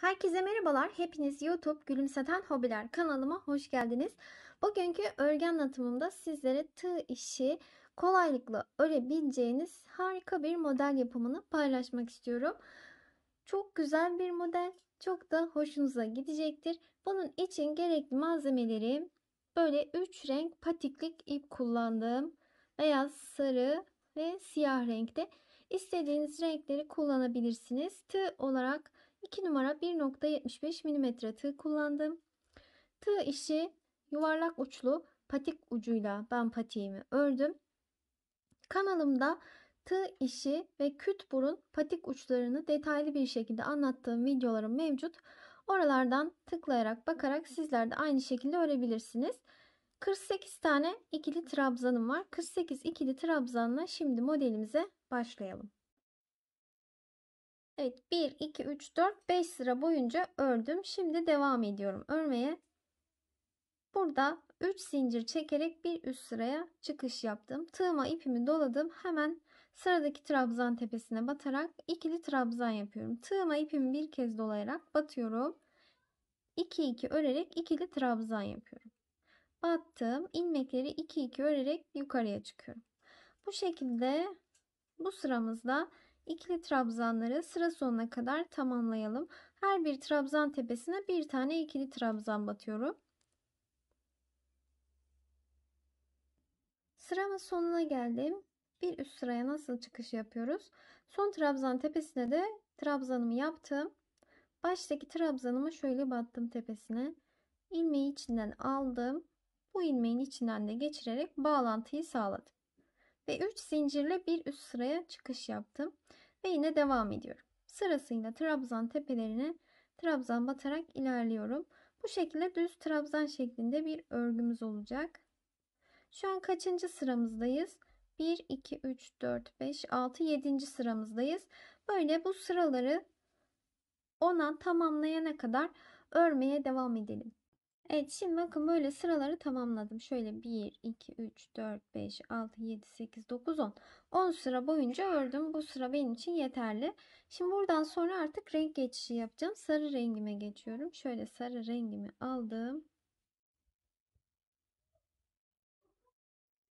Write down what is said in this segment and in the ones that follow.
Herkese merhabalar. Hepiniz YouTube Gülümseten Hobiler kanalıma hoş geldiniz. Bugünkü örgü anlatımımda sizlere tığ işi kolaylıkla örebileceğiniz harika bir model yapımını paylaşmak istiyorum. Çok güzel bir model. Çok da hoşunuza gidecektir. Bunun için gerekli malzemeleri böyle 3 renk patiklik ip kullandım. Beyaz, sarı ve siyah renkte. İstediğiniz renkleri kullanabilirsiniz. Tığ olarak 2 numara 1.75 mm tığ kullandım. Tığ işi yuvarlak uçlu patik ucuyla ben patiğimi ördüm. Kanalımda tığ işi ve küt burun patik uçlarını detaylı bir şekilde anlattığım videolarım mevcut. Oralardan tıklayarak bakarak sizler de aynı şekilde örebilirsiniz. 48 tane ikili trabzanım var. 48 ikili trabzanla şimdi modelimize başlayalım. Evet 1 2 3 4 5 sıra boyunca ördüm. Şimdi devam ediyorum örmeye. Burada 3 zincir çekerek bir üst sıraya çıkış yaptım. Tığıma ipimi doladım. Hemen sıradaki trabzan tepesine batarak ikili trabzan yapıyorum. Tığıma ipimi bir kez dolayarak batıyorum. 2 2 örerek ikili trabzan yapıyorum. Battım. ilmekleri 2 2 örerek yukarıya çıkıyorum. Bu şekilde bu sıramızda ikili trabzanları sıra sonuna kadar tamamlayalım. Her bir trabzan tepesine bir tane ikili trabzan batıyorum. Sıramın sonuna geldim. Bir üst sıraya nasıl çıkış yapıyoruz? Son trabzan tepesine de trabzanımı yaptım. Baştaki trabzanımı şöyle battım tepesine. İlmeği içinden aldım. Bu ilmeğin içinden de geçirerek bağlantıyı sağladım ve 3 zincirle bir üst sıraya çıkış yaptım. Ve yine devam ediyorum. Sırasıyla trabzan tepelerine trabzan batarak ilerliyorum. Bu şekilde düz trabzan şeklinde bir örgümüz olacak. Şu an kaçıncı sıramızdayız? 1, 2, 3, 4, 5, 6, 7. sıramızdayız. Böyle bu sıraları ona tamamlayana kadar örmeye devam edelim. Evet şimdi bakın böyle sıraları tamamladım. Şöyle 1, 2, 3, 4, 5, 6, 7, 8, 9, 10. 10 sıra boyunca ördüm. Bu sıra benim için yeterli. Şimdi buradan sonra artık renk geçişi yapacağım. Sarı rengime geçiyorum. Şöyle sarı rengimi aldım.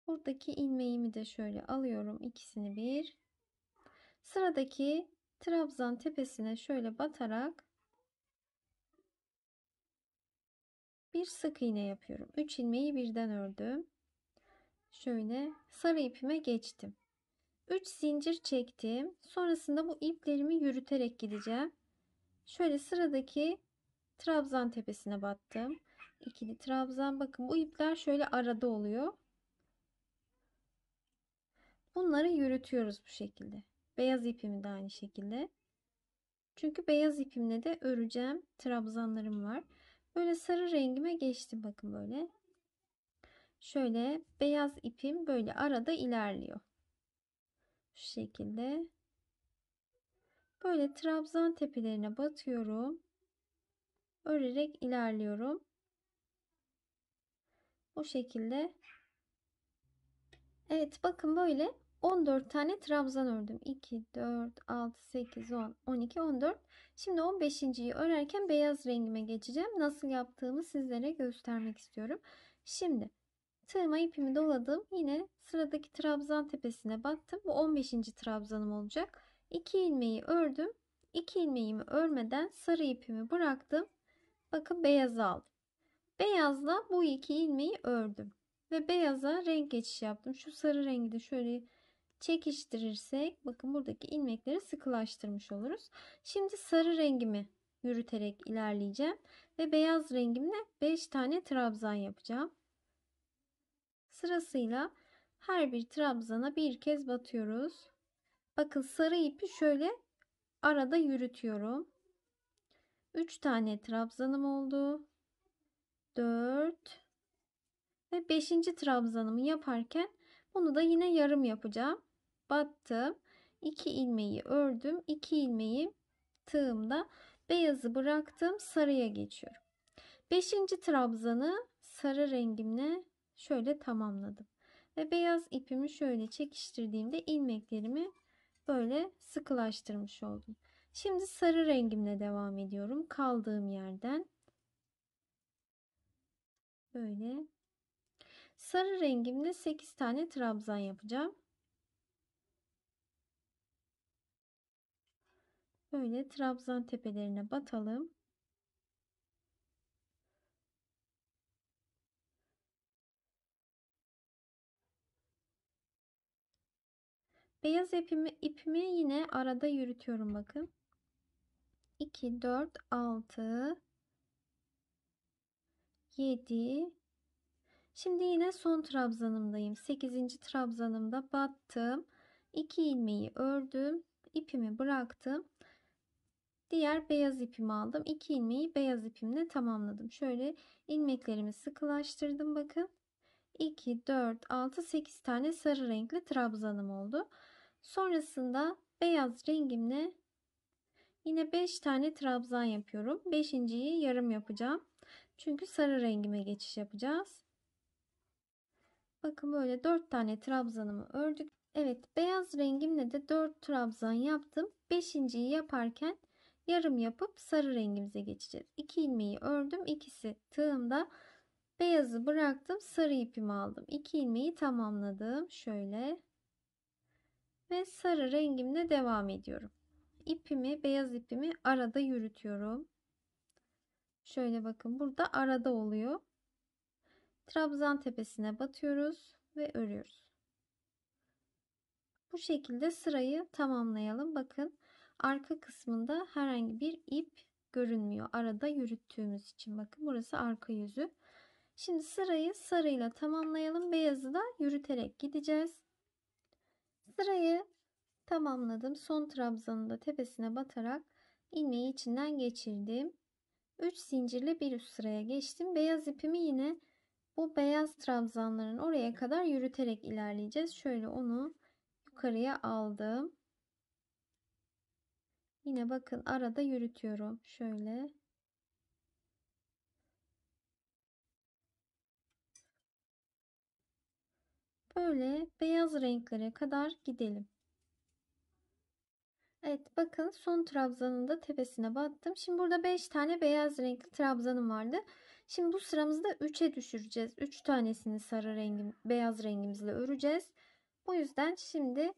Buradaki ilmeğimi de şöyle alıyorum. ikisini bir. Sıradaki trabzan tepesine şöyle batarak bir sık iğne yapıyorum. 3 ilmeği birden ördüm. Şöyle sarı ipime geçtim. 3 zincir çektim. Sonrasında bu iplerimi yürüterek gideceğim. Şöyle sıradaki trabzan tepesine battım. İkili trabzan bakın bu ipler şöyle arada oluyor. Bunları yürütüyoruz bu şekilde. Beyaz ipimi de aynı şekilde. Çünkü beyaz ipimle de öreceğim trabzanlarım var. Böyle sarı rengime geçtim bakın böyle. Şöyle beyaz ipim böyle arada ilerliyor. Şu şekilde. Böyle trabzan tepelerine batıyorum. Örerek ilerliyorum. Bu şekilde. Evet bakın böyle 14 tane trabzan ördüm. 2, 4, 6, 8, 10, 12, 14. Şimdi 15.yi örerken beyaz rengime geçeceğim. Nasıl yaptığımı sizlere göstermek istiyorum. Şimdi tığıma ipimi doladım. Yine sıradaki trabzan tepesine baktım. Bu 15. trabzanım olacak. 2 ilmeği ördüm. 2 ilmeğimi örmeden sarı ipimi bıraktım. Bakın beyaz aldım. Beyazla bu iki ilmeği ördüm. Ve beyaza renk geçişi yaptım. Şu sarı rengi de şöyle çekiştirirsek bakın buradaki ilmekleri sıkılaştırmış oluruz. Şimdi sarı rengimi yürüterek ilerleyeceğim ve beyaz rengimle 5 tane trabzan yapacağım. Sırasıyla her bir trabzana bir kez batıyoruz. Bakın sarı ipi şöyle arada yürütüyorum. 3 tane trabzanım oldu. 4 ve 5. trabzanımı yaparken bunu da yine yarım yapacağım battım. 2 ilmeği ördüm. 2 ilmeği tığımda beyazı bıraktım. Sarıya geçiyorum. 5. trabzanı sarı rengimle şöyle tamamladım. Ve beyaz ipimi şöyle çekiştirdiğimde ilmeklerimi böyle sıkılaştırmış oldum. Şimdi sarı rengimle devam ediyorum. Kaldığım yerden böyle sarı rengimle 8 tane trabzan yapacağım. Böyle trabzan tepelerine batalım. Beyaz ipimi, ipimi yine arada yürütüyorum bakın. 2, 4, 6, 7. Şimdi yine son trabzanımdayım. 8. trabzanımda battım. 2 ilmeği ördüm. ipimi bıraktım. Diğer beyaz ipimi aldım. 2 ilmeği beyaz ipimle tamamladım. Şöyle ilmeklerimi sıkılaştırdım bakın. 2, 4, 6, 8 tane sarı renkli trabzanım oldu. Sonrasında beyaz rengimle yine 5 tane trabzan yapıyorum. 5.yi yarım yapacağım. Çünkü sarı rengime geçiş yapacağız. Bakın böyle 4 tane trabzanımı ördük. Evet beyaz rengimle de 4 trabzan yaptım. 5.yi yaparken yarım yapıp sarı rengimize geçeceğiz. 2 ilmeği ördüm. ikisi tığımda. Beyazı bıraktım. Sarı ipimi aldım. 2 ilmeği tamamladım. Şöyle. Ve sarı rengimle devam ediyorum. İpimi, beyaz ipimi arada yürütüyorum. Şöyle bakın burada arada oluyor. Trabzan tepesine batıyoruz ve örüyoruz. Bu şekilde sırayı tamamlayalım. Bakın Arka kısmında herhangi bir ip görünmüyor. Arada yürüttüğümüz için bakın burası arka yüzü. Şimdi sırayı sarıyla tamamlayalım. Beyazı da yürüterek gideceğiz. Sırayı tamamladım. Son trabzanın da tepesine batarak ilmeği içinden geçirdim. 3 zincirle bir üst sıraya geçtim. Beyaz ipimi yine bu beyaz trabzanların oraya kadar yürüterek ilerleyeceğiz. Şöyle onu yukarıya aldım. Yine bakın arada yürütüyorum. Şöyle. Böyle beyaz renklere kadar gidelim. Evet bakın son trabzanın da tepesine battım. Şimdi burada 5 tane beyaz renkli trabzanım vardı. Şimdi bu sıramızda 3'e düşüreceğiz. 3 tanesini sarı rengim, beyaz rengimizle öreceğiz. O yüzden şimdi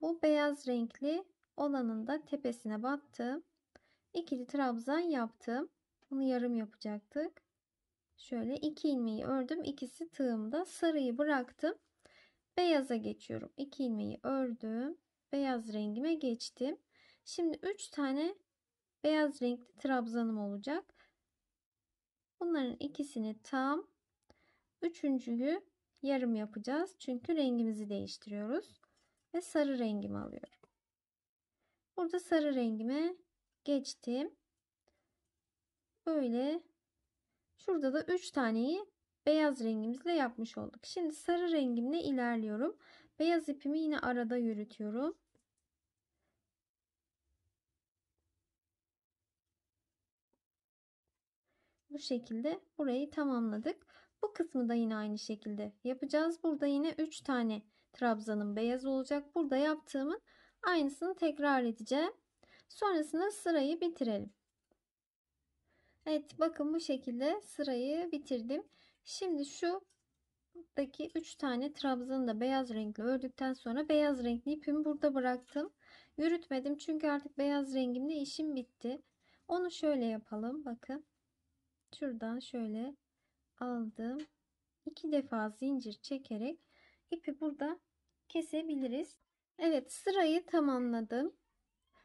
bu beyaz renkli olanın da tepesine battım. İkili trabzan yaptım. Bunu yarım yapacaktık. Şöyle iki ilmeği ördüm. ikisi tığımda. Sarıyı bıraktım. Beyaza geçiyorum. İki ilmeği ördüm. Beyaz rengime geçtim. Şimdi üç tane beyaz renkli trabzanım olacak. Bunların ikisini tam, üçüncüyü yarım yapacağız. Çünkü rengimizi değiştiriyoruz. Ve sarı rengimi alıyorum. Burada sarı rengime geçtim. Böyle şurada da 3 taneyi beyaz rengimizle yapmış olduk. Şimdi sarı rengimle ilerliyorum. Beyaz ipimi yine arada yürütüyorum. Bu şekilde burayı tamamladık. Bu kısmı da yine aynı şekilde yapacağız. Burada yine 3 tane trabzanın beyaz olacak. Burada yaptığımın Aynısını tekrar edeceğim. Sonrasında sırayı bitirelim. Evet bakın bu şekilde sırayı bitirdim. Şimdi şu daki 3 tane trabzanı da beyaz renkli ördükten sonra beyaz renkli ipimi burada bıraktım. Yürütmedim çünkü artık beyaz rengimle işim bitti. Onu şöyle yapalım bakın. Şuradan şöyle aldım. iki defa zincir çekerek ipi burada kesebiliriz. Evet sırayı tamamladım.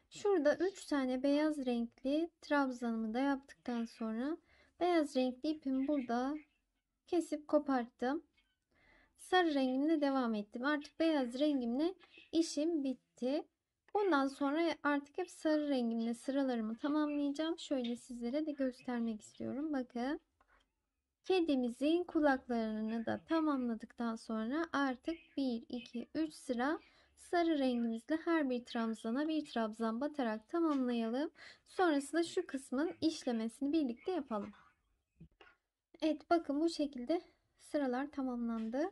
Şurada 3 tane beyaz renkli trabzanımı da yaptıktan sonra beyaz renkli ipimi burada kesip koparttım. Sarı rengimle devam ettim. Artık beyaz rengimle işim bitti. Bundan sonra artık hep sarı rengimle sıralarımı tamamlayacağım. Şöyle sizlere de göstermek istiyorum. Bakın. Kedimizin kulaklarını da tamamladıktan sonra artık 1, 2, 3 sıra sarı rengimizle her bir trabzana bir trabzan batarak tamamlayalım. Sonrasında şu kısmın işlemesini birlikte yapalım. Evet bakın bu şekilde sıralar tamamlandı.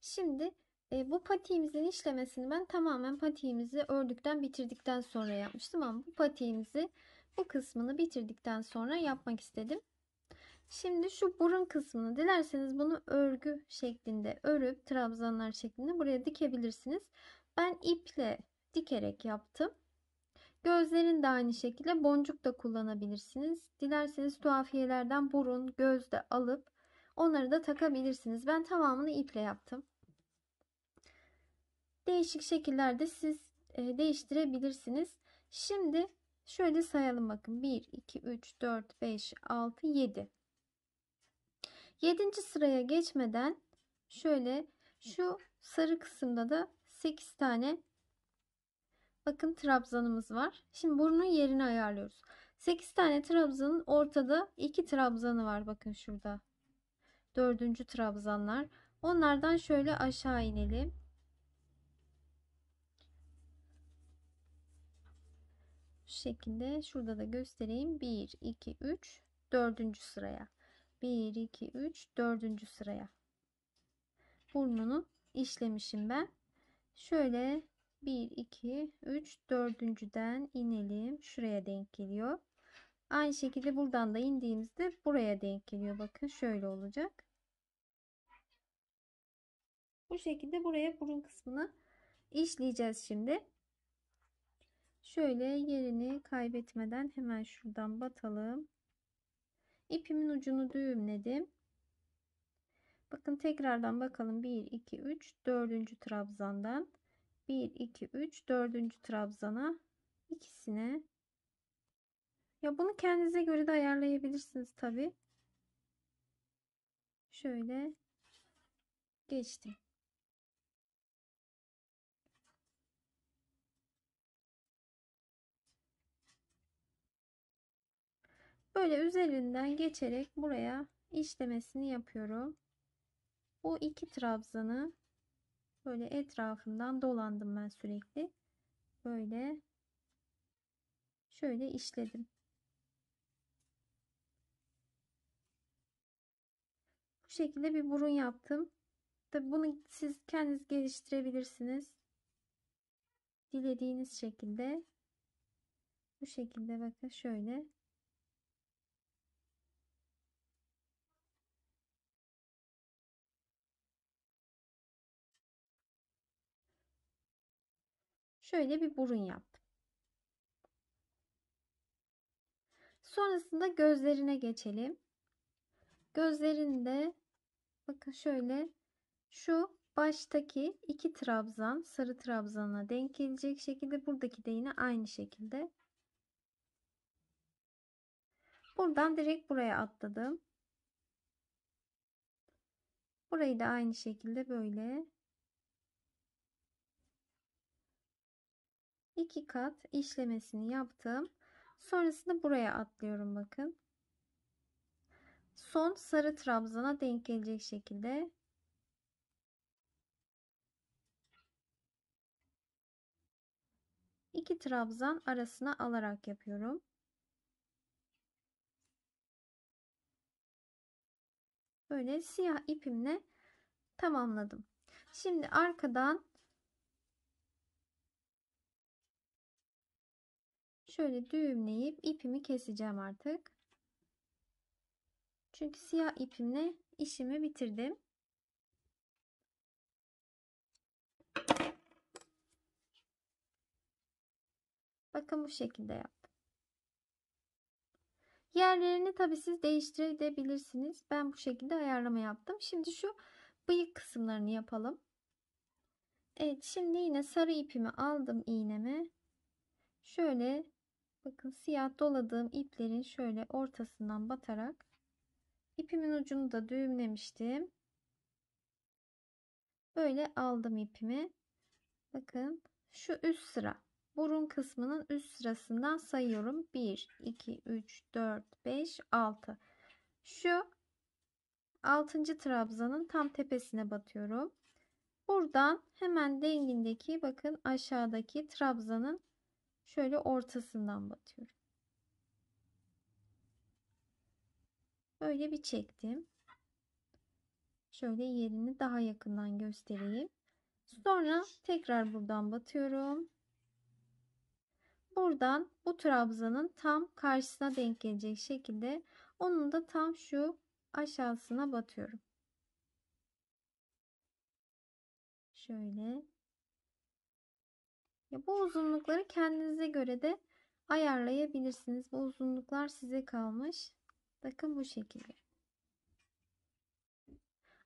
Şimdi e, bu patiğimizin işlemesini ben tamamen patiğimizi ördükten bitirdikten sonra yapmıştım ama bu patiğimizi bu kısmını bitirdikten sonra yapmak istedim. Şimdi şu burun kısmını dilerseniz bunu örgü şeklinde örüp trabzanlar şeklinde buraya dikebilirsiniz. Ben iple dikerek yaptım. Gözlerin de aynı şekilde boncuk da kullanabilirsiniz. Dilerseniz tuhafiyelerden burun, göz de alıp onları da takabilirsiniz. Ben tamamını iple yaptım. Değişik şekillerde siz e, değiştirebilirsiniz. Şimdi şöyle sayalım bakın. 1, 2, 3, 4, 5, 6, 7. 7. sıraya geçmeden şöyle şu sarı kısımda da 8 tane bakın trabzanımız var. Şimdi burnun yerini ayarlıyoruz. 8 tane trabzanın ortada 2 trabzanı var bakın şurada. 4. trabzanlar. Onlardan şöyle aşağı inelim. Şu şekilde şurada da göstereyim. 1, 2, 3, 4. sıraya. 1, 2, 3, 4. sıraya burnunu işlemişim ben. Şöyle 1, 2, 3, 4.den inelim. Şuraya denk geliyor. Aynı şekilde buradan da indiğimizde buraya denk geliyor. Bakın şöyle olacak. Bu şekilde buraya burun kısmını işleyeceğiz şimdi. Şöyle yerini kaybetmeden hemen şuradan batalım ipimin ucunu düğümledim. Bakın tekrardan bakalım 1 2 3 4. trabzandan 1 2 3 4. trabzana ikisine ya bunu kendinize göre de ayarlayabilirsiniz tabi şöyle geçtim Böyle üzerinden geçerek buraya işlemesini yapıyorum. Bu iki trabzanı böyle etrafından dolandım ben sürekli. Böyle şöyle işledim. Bu şekilde bir burun yaptım. Tabi bunu siz kendiniz geliştirebilirsiniz. Dilediğiniz şekilde. Bu şekilde bakın şöyle Şöyle bir burun yaptım. Sonrasında gözlerine geçelim. Gözlerinde bakın şöyle şu baştaki iki trabzan sarı trabzana denk gelecek şekilde buradaki de yine aynı şekilde. Buradan direkt buraya atladım. Burayı da aynı şekilde böyle 2 kat işlemesini yaptım. Sonrasında buraya atlıyorum bakın. Son sarı trabzana denk gelecek şekilde iki trabzan arasına alarak yapıyorum. Böyle siyah ipimle tamamladım. Şimdi arkadan Şöyle düğümleyip ipimi keseceğim artık. Çünkü siyah ipimle işimi bitirdim. Bakın bu şekilde yap. Yerlerini tabi siz değiştirebilirsiniz. Ben bu şekilde ayarlama yaptım. Şimdi şu bıyık kısımlarını yapalım. Evet şimdi yine sarı ipimi aldım iğnemi. Şöyle Bakın siyah doladığım iplerin şöyle ortasından batarak ipimin ucunu da düğümlemiştim. Böyle aldım ipimi. Bakın şu üst sıra burun kısmının üst sırasından sayıyorum. 1, 2, 3, 4, 5, 6. Şu 6. trabzanın tam tepesine batıyorum. Buradan hemen dengindeki bakın aşağıdaki trabzanın Şöyle ortasından batıyorum. Böyle bir çektim. Şöyle yerini daha yakından göstereyim. Sonra tekrar buradan batıyorum. Buradan bu trabzanın tam karşısına denk gelecek şekilde onun da tam şu aşağısına batıyorum. Şöyle bu uzunlukları kendinize göre de ayarlayabilirsiniz. Bu uzunluklar size kalmış. Bakın bu şekilde.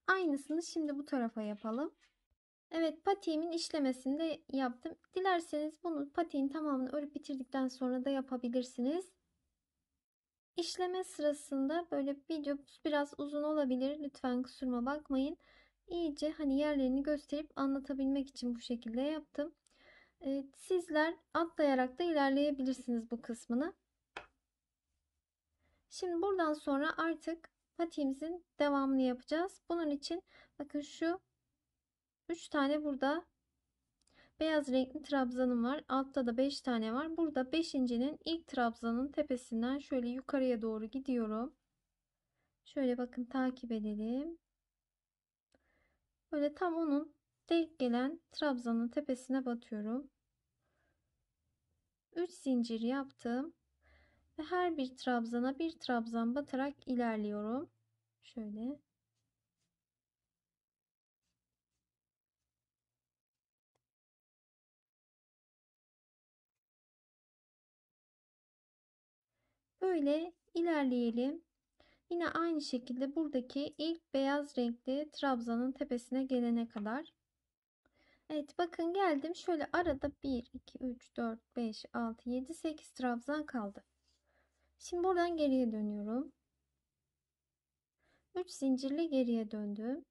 Aynısını şimdi bu tarafa yapalım. Evet patiğimin işlemesini de yaptım. Dilerseniz bunu patiğin tamamını örüp bitirdikten sonra da yapabilirsiniz. İşleme sırasında böyle video biraz uzun olabilir. Lütfen kusuruma bakmayın. İyice hani yerlerini gösterip anlatabilmek için bu şekilde yaptım. Ee, sizler atlayarak da ilerleyebilirsiniz bu kısmını. Şimdi buradan sonra artık patiğimizin devamını yapacağız. Bunun için bakın şu 3 tane burada beyaz renkli trabzanım var. Altta da 5 tane var. Burada 5.'nin ilk trabzanın tepesinden şöyle yukarıya doğru gidiyorum. Şöyle bakın takip edelim. Böyle tam onun denk gelen trabzanın tepesine batıyorum. 3 zincir yaptım ve her bir trabzana bir trabzan batarak ilerliyorum. Şöyle. Böyle ilerleyelim. Yine aynı şekilde buradaki ilk beyaz renkli trabzanın tepesine gelene kadar Evet bakın geldim. Şöyle arada 1, 2, 3, 4, 5, 6, 7, 8 trabzan kaldı. Şimdi buradan geriye dönüyorum. 3 zincirli geriye döndüm.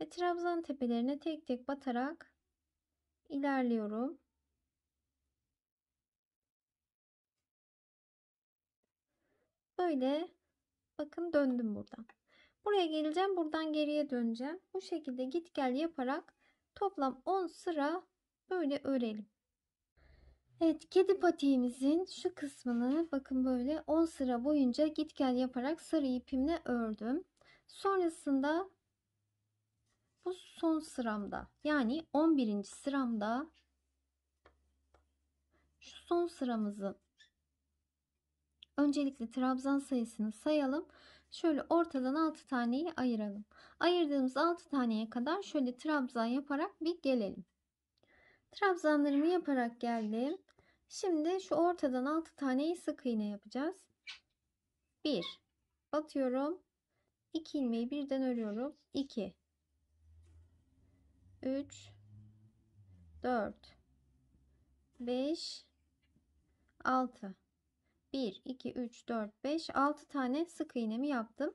Ve trabzan tepelerine tek tek batarak ilerliyorum. Böyle bakın döndüm buradan. Buraya geleceğim. Buradan geriye döneceğim. Bu şekilde git gel yaparak Toplam 10 sıra böyle örelim. Evet kedi patiğimizin şu kısmını bakın böyle 10 sıra boyunca git gel yaparak sarı ipimle ördüm. Sonrasında bu son sıramda yani 11. sıramda şu son sıramızı öncelikle trabzan sayısını sayalım. Şöyle ortadan 6 taneyi ayıralım. Ayırdığımız 6 taneye kadar şöyle trabzan yaparak bir gelelim. Trabzanlarımı yaparak geldim. Şimdi şu ortadan 6 taneyi sık iğne yapacağız. 1 batıyorum. 2 ilmeği birden örüyorum. 2 3 4 5 6 1 2 3 4 5 6 tane sık iğnemi yaptım.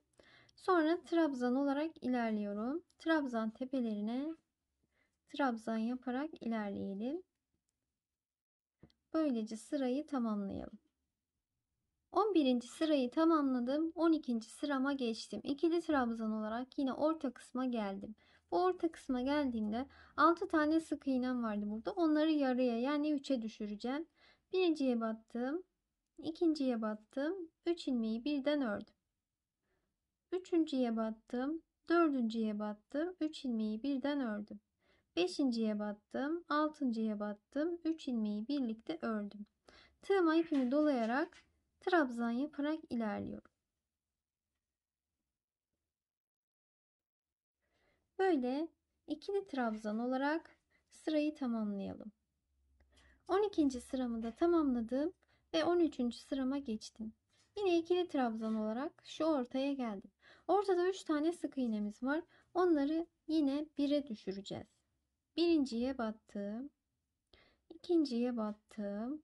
Sonra trabzan olarak ilerliyorum. Trabzan tepelerine trabzan yaparak ilerleyelim. Böylece sırayı tamamlayalım. 11. sırayı tamamladım. 12. sırama geçtim. İkili trabzan olarak yine orta kısma geldim. Bu orta kısma geldiğimde 6 tane sık iğnem vardı burada. Onları yarıya yani 3'e düşüreceğim. Birinciye battım ikinciye battım. 3 ilmeği birden ördüm. Üçüncüye battım. Dördüncüye battım. 3 ilmeği birden ördüm. Beşinciye battım. Altıncıya battım. 3 ilmeği birlikte ördüm. Tığıma ipimi dolayarak trabzan yaparak ilerliyorum. Böyle ikili trabzan olarak sırayı tamamlayalım. 12. sıramı da tamamladım ve 13. sırama geçtim. Yine ikili trabzan olarak şu ortaya geldim. Ortada 3 tane sık iğnemiz var. Onları yine 1'e düşüreceğiz. Birinciye battım. ikinciye battım.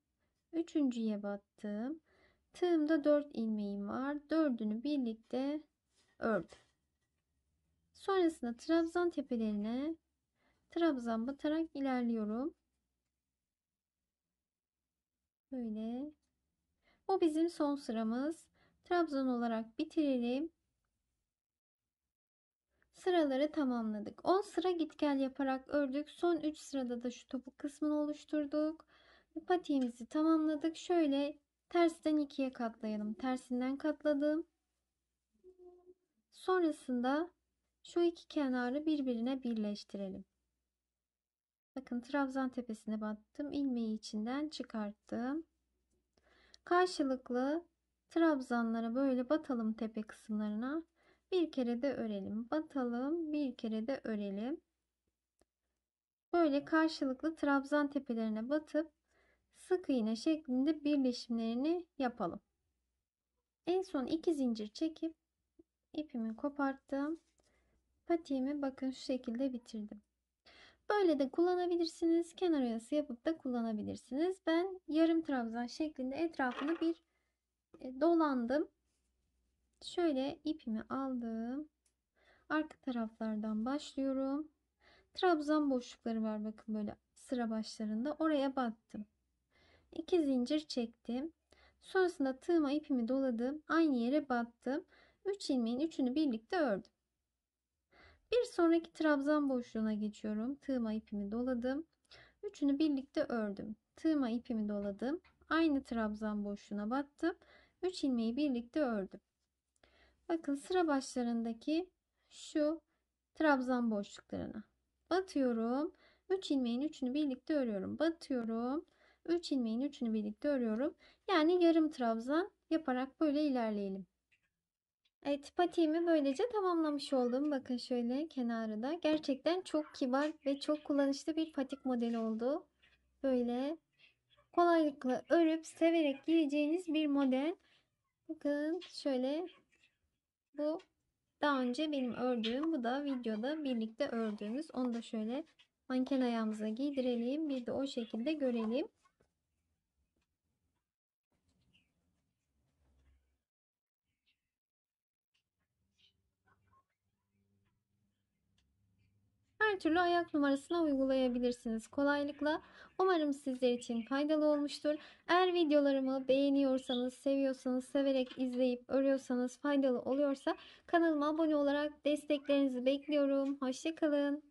Üçüncüye battım. Tığımda 4 ilmeğim var. Dördünü birlikte ördüm. Sonrasında trabzan tepelerine trabzan batarak ilerliyorum. Böyle. Bu bizim son sıramız. Trabzon olarak bitirelim. Sıraları tamamladık. 10 sıra git gel yaparak ördük. Son 3 sırada da şu topuk kısmını oluşturduk. Patiğimizi tamamladık. Şöyle tersten ikiye katlayalım. Tersinden katladım. Sonrasında şu iki kenarı birbirine birleştirelim. Bakın trabzan tepesine battım. ilmeği içinden çıkarttım. Karşılıklı trabzanlara böyle batalım tepe kısımlarına. Bir kere de örelim. Batalım, bir kere de örelim. Böyle karşılıklı trabzan tepelerine batıp sık iğne şeklinde birleşimlerini yapalım. En son iki zincir çekip ipimi koparttım. Patiğimi bakın şu şekilde bitirdim. Böyle de kullanabilirsiniz. Kenar oyası yapıp da kullanabilirsiniz. Ben yarım trabzan şeklinde etrafını bir e, dolandım. Şöyle ipimi aldım. Arka taraflardan başlıyorum. Trabzan boşlukları var bakın böyle sıra başlarında. Oraya battım. 2 zincir çektim. Sonrasında tığıma ipimi doladım. Aynı yere battım. 3 ilmeğin üçünü birlikte ördüm. Bir sonraki trabzan boşluğuna geçiyorum. Tığıma ipimi doladım. Üçünü birlikte ördüm. Tığıma ipimi doladım. Aynı trabzan boşluğuna battım. 3 ilmeği birlikte ördüm. Bakın sıra başlarındaki şu trabzan boşluklarına batıyorum. 3 üç ilmeğin üçünü birlikte örüyorum. Batıyorum. 3 üç ilmeğin üçünü birlikte örüyorum. Yani yarım trabzan yaparak böyle ilerleyelim. Evet patiğimi böylece tamamlamış oldum. Bakın şöyle kenarında Gerçekten çok kibar ve çok kullanışlı bir patik modeli oldu. Böyle kolaylıkla örüp severek giyeceğiniz bir model. Bakın şöyle bu daha önce benim ördüğüm bu da videoda birlikte ördüğümüz. Onu da şöyle manken ayağımıza giydirelim. Bir de o şekilde görelim. her türlü ayak numarasına uygulayabilirsiniz kolaylıkla. Umarım sizler için faydalı olmuştur. Eğer videolarımı beğeniyorsanız, seviyorsanız, severek izleyip örüyorsanız, faydalı oluyorsa kanalıma abone olarak desteklerinizi bekliyorum. Hoşçakalın.